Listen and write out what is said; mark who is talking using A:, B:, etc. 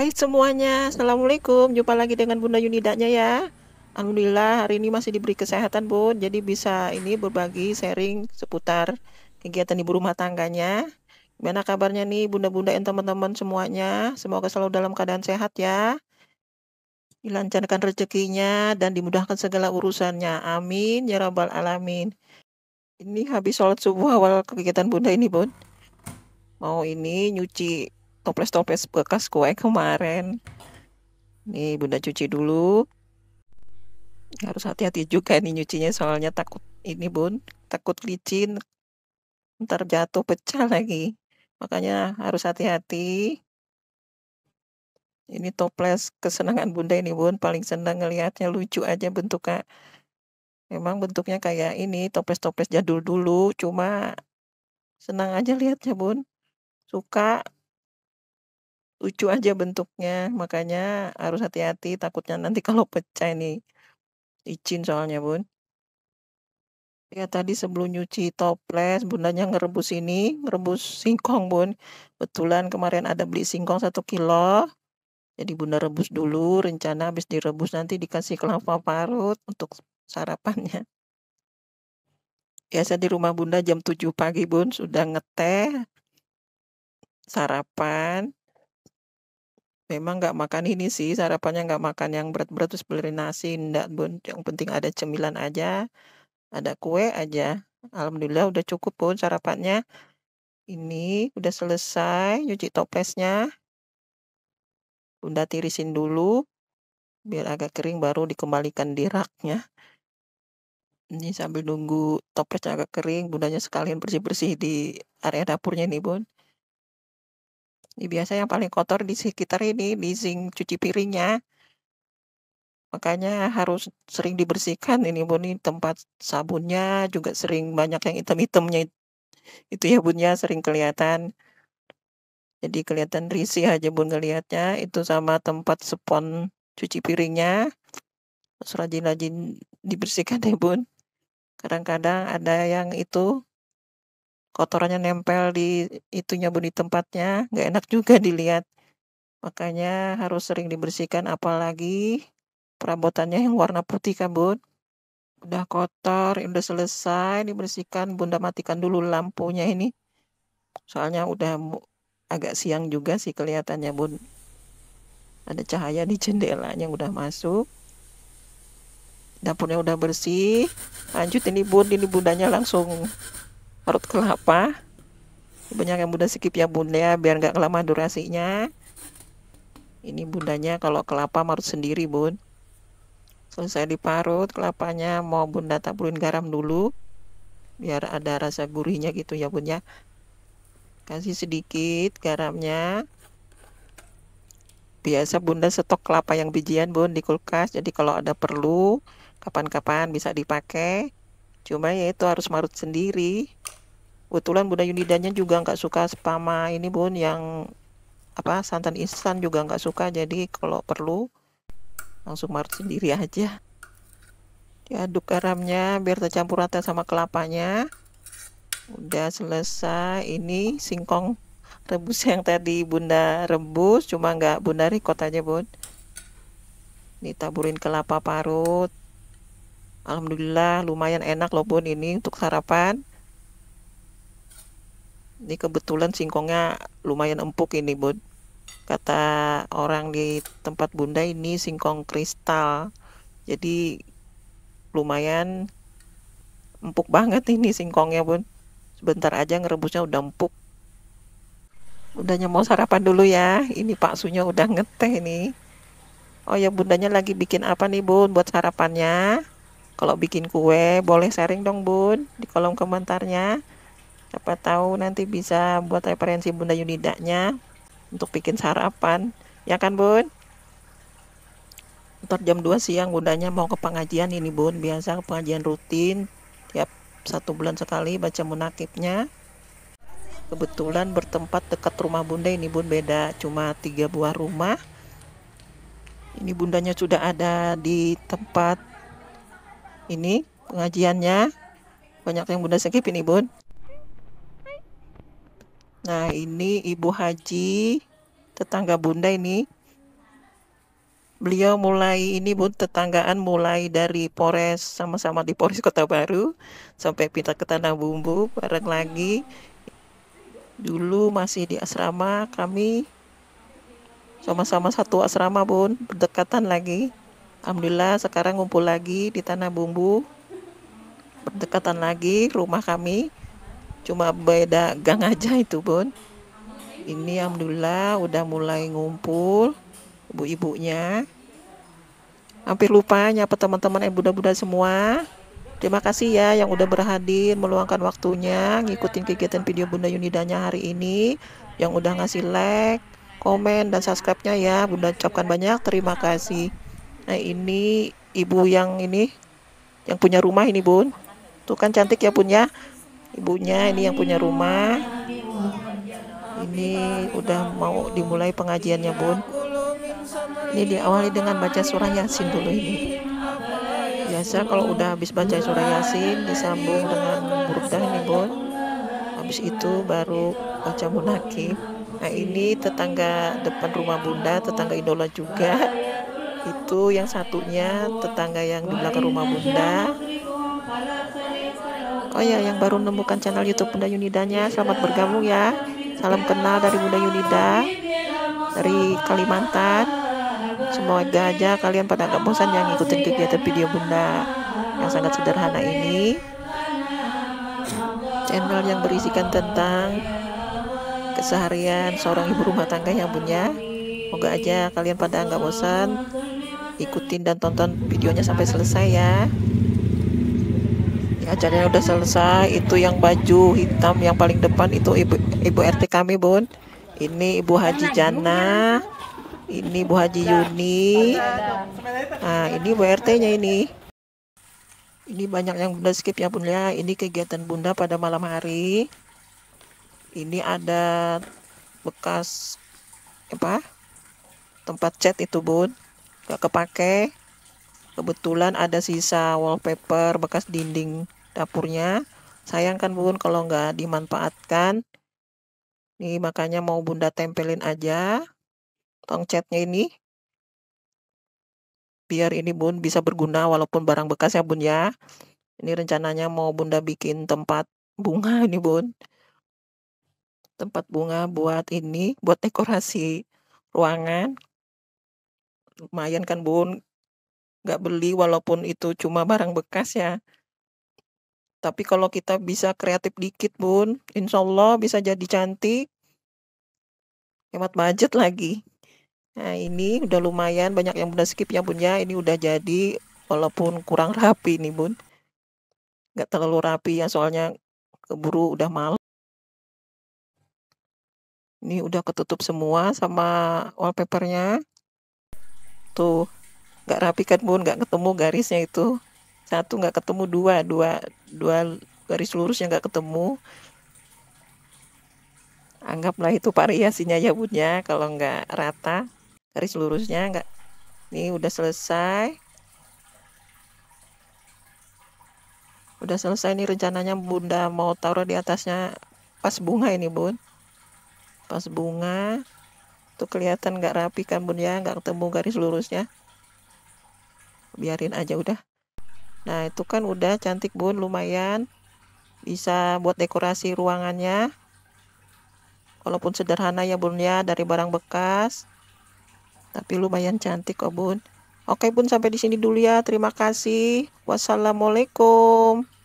A: Hai semuanya, Assalamualaikum. Jumpa lagi dengan Bunda Yunidanya ya. Alhamdulillah hari ini masih diberi kesehatan Bun, jadi bisa ini berbagi sharing seputar kegiatan ibu rumah tangganya. Gimana kabarnya nih bunda-bunda dan teman-teman semuanya? Semoga selalu dalam keadaan sehat ya. Dilancarkan rezekinya dan dimudahkan segala urusannya. Amin ya rabbal alamin. Ini habis sholat subuh awal kegiatan bunda ini Bun. Mau ini nyuci toples-toples bekas kue kemarin. Nih Bunda cuci dulu. Harus hati-hati juga ini nyucinya soalnya takut ini Bun, takut licin. Ntar jatuh pecah lagi. Makanya harus hati-hati. Ini toples kesenangan Bunda ini Bun, paling senang ngelihatnya lucu aja bentuknya. Memang bentuknya kayak ini, toples-toples jadul dulu, cuma senang aja lihatnya Bun. Suka lucu aja bentuknya makanya harus hati-hati takutnya nanti kalau pecah ini licin soalnya bun ya tadi sebelum nyuci toples bundanya ngerebus ini ngerebus singkong bun betulan kemarin ada beli singkong satu kilo jadi bunda rebus dulu rencana habis direbus nanti dikasih kelapa parut untuk sarapannya Ya, saya di rumah bunda jam 7 pagi bun sudah ngeteh sarapan memang nggak makan ini sih sarapannya nggak makan yang berat-berat terus beli nasi enggak bun yang penting ada cemilan aja ada kue aja alhamdulillah udah cukup pun sarapannya ini udah selesai nyuci toplesnya bunda tirisin dulu biar agak kering baru dikembalikan di raknya ini sambil nunggu toplesnya agak kering bundanya sekalian bersih-bersih di area dapurnya nih bun ini iya, biasa yang paling kotor di sekitar ini, di zinc cuci piringnya. Makanya harus sering dibersihkan ini bun ini tempat sabunnya juga sering banyak yang item-itemnya itu ya bunnya sering kelihatan. Jadi kelihatan risih aja bun ngelihatnya itu sama tempat spon cuci piringnya. Terus rajin-rajin dibersihkan deh ya, bun. Kadang-kadang ada yang itu kotorannya nempel di itunya bu di tempatnya nggak enak juga dilihat makanya harus sering dibersihkan apalagi perabotannya yang warna putih kan bun udah kotor udah selesai dibersihkan bunda matikan dulu lampunya ini soalnya udah agak siang juga sih kelihatannya bun ada cahaya di jendela yang udah masuk dapurnya udah bersih lanjut ini bun ini bundanya langsung parut kelapa banyak yang bunda skip ya bunda ya, biar nggak lama durasinya ini bundanya kalau kelapa marut sendiri bun selesai diparut kelapanya mau bunda taburin garam dulu biar ada rasa gurihnya gitu ya bunda. kasih sedikit garamnya biasa bunda stok kelapa yang bijian bun di kulkas jadi kalau ada perlu kapan-kapan bisa dipakai cuma ya itu harus marut sendiri kebetulan Bunda Yunidanya juga nggak suka spama ini Bun yang apa santan instan juga nggak suka jadi kalau perlu langsung marut sendiri aja diaduk garamnya biar tercampur rata sama kelapanya udah selesai ini singkong rebus yang tadi bunda rebus cuma nggak bunda rikot aja bun ini taburin kelapa parut Alhamdulillah lumayan enak loh bun ini untuk sarapan ini kebetulan singkongnya lumayan empuk ini bud kata orang di tempat bunda ini singkong kristal jadi lumayan empuk banget ini singkongnya bun sebentar aja ngerebusnya udah empuk bundanya mau sarapan dulu ya ini Pak Sunya udah ngeteh ini oh ya bundanya lagi bikin apa nih bun buat sarapannya kalau bikin kue boleh sharing dong bun di kolom komentarnya apa tahu nanti bisa buat referensi Bunda Yunidanya untuk bikin sarapan ya kan Bun ntar jam 2 siang Bundanya mau ke pengajian ini Bun biasa ke pengajian rutin tiap satu bulan sekali baca munakibnya kebetulan bertempat dekat rumah Bunda ini Bun beda cuma tiga buah rumah ini Bundanya sudah ada di tempat ini pengajiannya banyak yang Bunda skip ini Bun Nah, ini Ibu Haji, tetangga Bunda ini. Beliau mulai ini bu tetanggaan mulai dari Polres sama-sama di Polres Kota Baru sampai pindah ke Tanah Bumbu bareng lagi. Dulu masih di asrama kami sama-sama satu asrama Bun, berdekatan lagi. Alhamdulillah sekarang ngumpul lagi di Tanah Bumbu berdekatan lagi rumah kami cuma beda gang aja itu bun ini alhamdulillah udah mulai ngumpul ibu-ibunya hampir lupa nyapa teman-teman yang budak-budak semua terima kasih ya yang udah berhadir meluangkan waktunya ngikutin kegiatan video Bunda Yunidanya hari ini yang udah ngasih like komen dan subscribe-nya ya Bunda ucapkan banyak terima kasih nah ini ibu yang ini yang punya rumah ini bun tuh kan cantik ya punya ibunya ini yang punya rumah ini udah mau dimulai pengajiannya bun ini diawali dengan baca surah yasin dulu ini biasa kalau udah habis baca surah yasin disambung dengan burdah ini bun habis itu baru baca munakib nah ini tetangga depan rumah bunda tetangga idola juga itu yang satunya tetangga yang di belakang rumah bunda Oh ya, yang baru menemukan channel YouTube Bunda Yunidanya, selamat bergabung ya. Salam kenal dari Bunda Yunida dari Kalimantan. Semoga aja kalian pada nggak bosan yang ngikutin kegiatan video Bunda yang sangat sederhana ini. Channel yang berisikan tentang keseharian seorang ibu rumah tangga yang punya. Semoga aja kalian pada nggak bosan ikutin dan tonton videonya sampai selesai ya acaranya udah selesai itu yang baju hitam yang paling depan itu ibu ibu RT kami bun ini ibu Haji Jana ini Ibu Haji iya. Yuni nah ini Bu RT nya ini ini banyak yang bunda skip ya bunda ya. ini kegiatan bunda pada malam hari ini ada bekas apa tempat cat itu bun gak kepake kebetulan ada sisa wallpaper bekas dinding dapurnya. Sayang kan Bun kalau nggak dimanfaatkan. Nih makanya mau Bunda tempelin aja tong ini. Biar ini Bun bisa berguna walaupun barang bekas ya Bun ya. Ini rencananya mau Bunda bikin tempat bunga ini Bun. Tempat bunga buat ini, buat dekorasi ruangan. Lumayan kan Bun, nggak beli walaupun itu cuma barang bekas ya. Tapi kalau kita bisa kreatif dikit Bun, insya Allah bisa jadi cantik. Hemat budget lagi. Nah ini udah lumayan banyak yang bunda skip ya bun ya. Ini udah jadi walaupun kurang rapi nih bun. Nggak terlalu rapi ya soalnya keburu udah malam. Ini udah ketutup semua sama wallpapernya. Tuh, nggak rapi kan bun, nggak ketemu garisnya itu satu nggak ketemu dua dua dua garis lurus yang nggak ketemu anggaplah itu variasinya ya bun ya. kalau nggak rata garis lurusnya nggak ini udah selesai udah selesai ini rencananya bunda mau taruh di atasnya pas bunga ini bun pas bunga tuh kelihatan nggak rapi kan bun ya nggak ketemu garis lurusnya biarin aja udah Nah, itu kan udah cantik, Bun, lumayan. Bisa buat dekorasi ruangannya. Walaupun sederhana ya, Bun ya, dari barang bekas. Tapi lumayan cantik kok, Bun. Oke, Bun, sampai di sini dulu ya. Terima kasih. Wassalamualaikum.